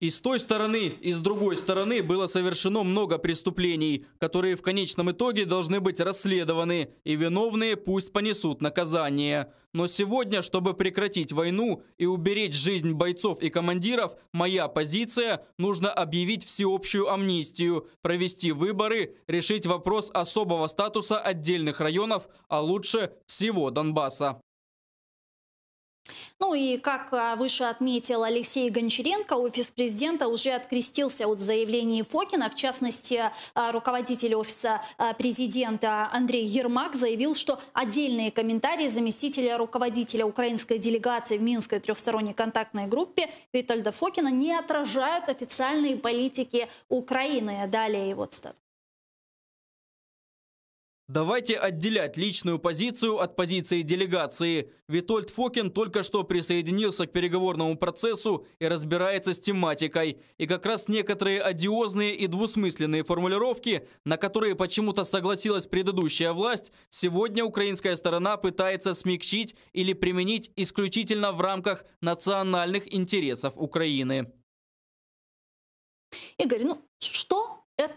И с той стороны, и с другой стороны было совершено много преступлений, которые в конечном итоге должны быть расследованы, и виновные пусть понесут наказание. Но сегодня, чтобы прекратить войну и уберечь жизнь бойцов и командиров, моя позиция – нужно объявить всеобщую амнистию, провести выборы, решить вопрос особого статуса отдельных районов, а лучше всего Донбасса. Ну и, как а, выше отметил Алексей Гончаренко, офис президента уже открестился от заявлений Фокина. В частности, а, руководитель офиса а, президента Андрей Ермак заявил, что отдельные комментарии заместителя руководителя украинской делегации в Минской трехсторонней контактной группе Витальда Фокина не отражают официальные политики Украины. Далее его цитат. Давайте отделять личную позицию от позиции делегации. Витольд Фокин только что присоединился к переговорному процессу и разбирается с тематикой. И как раз некоторые одиозные и двусмысленные формулировки, на которые почему-то согласилась предыдущая власть, сегодня украинская сторона пытается смягчить или применить исключительно в рамках национальных интересов Украины. Игорь, ну что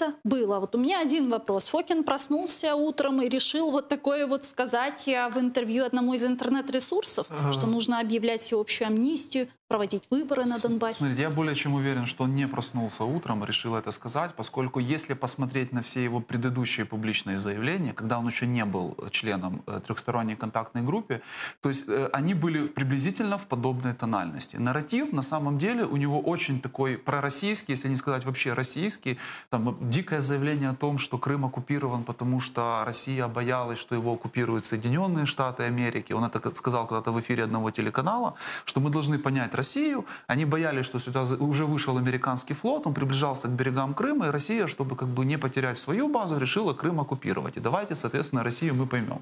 это было? Вот у меня один вопрос. Фокин проснулся утром и решил вот такое вот сказать я в интервью одному из интернет-ресурсов, а что нужно объявлять всеобщую амнистию проводить выборы на Донбассе. Смотрите, я более чем уверен, что он не проснулся утром, решил это сказать, поскольку если посмотреть на все его предыдущие публичные заявления, когда он еще не был членом э, трехсторонней контактной группы, то есть э, они были приблизительно в подобной тональности. Нарратив на самом деле у него очень такой пророссийский, если не сказать вообще российский, там э, дикое заявление о том, что Крым оккупирован, потому что Россия боялась, что его оккупируют Соединенные Штаты Америки. Он это сказал когда-то в эфире одного телеканала, что мы должны понять, Россию. Они боялись, что сюда уже вышел американский флот, он приближался к берегам Крыма, и Россия, чтобы как бы не потерять свою базу, решила Крым оккупировать. И давайте, соответственно, Россию мы поймем.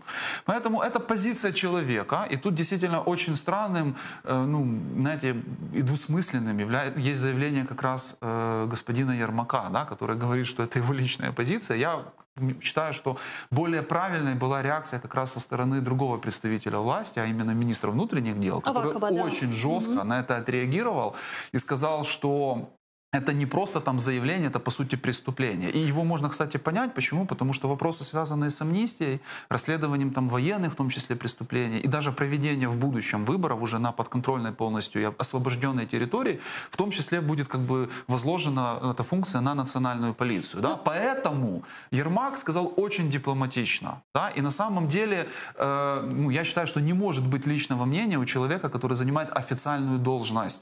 Поэтому это позиция человека, и тут действительно очень странным, э, ну, знаете, и двусмысленным является, есть заявление как раз э, господина Ермака, да, который говорит, что это его личная позиция. Я считаю, что более правильной была реакция как раз со стороны другого представителя власти, а именно министра внутренних дел, который Авакова, да. очень жестко угу. на это отреагировал и сказал, что это не просто там заявление, это по сути преступление. И его можно, кстати, понять. Почему? Потому что вопросы, связанные с амнистией, расследованием там военных, в том числе преступлений, и даже проведение в будущем выборов уже на подконтрольной полностью и освобожденной территории, в том числе будет как бы возложена эта функция на национальную полицию. Да? Поэтому Ермак сказал очень дипломатично. Да? И на самом деле, э, ну, я считаю, что не может быть личного мнения у человека, который занимает официальную должность.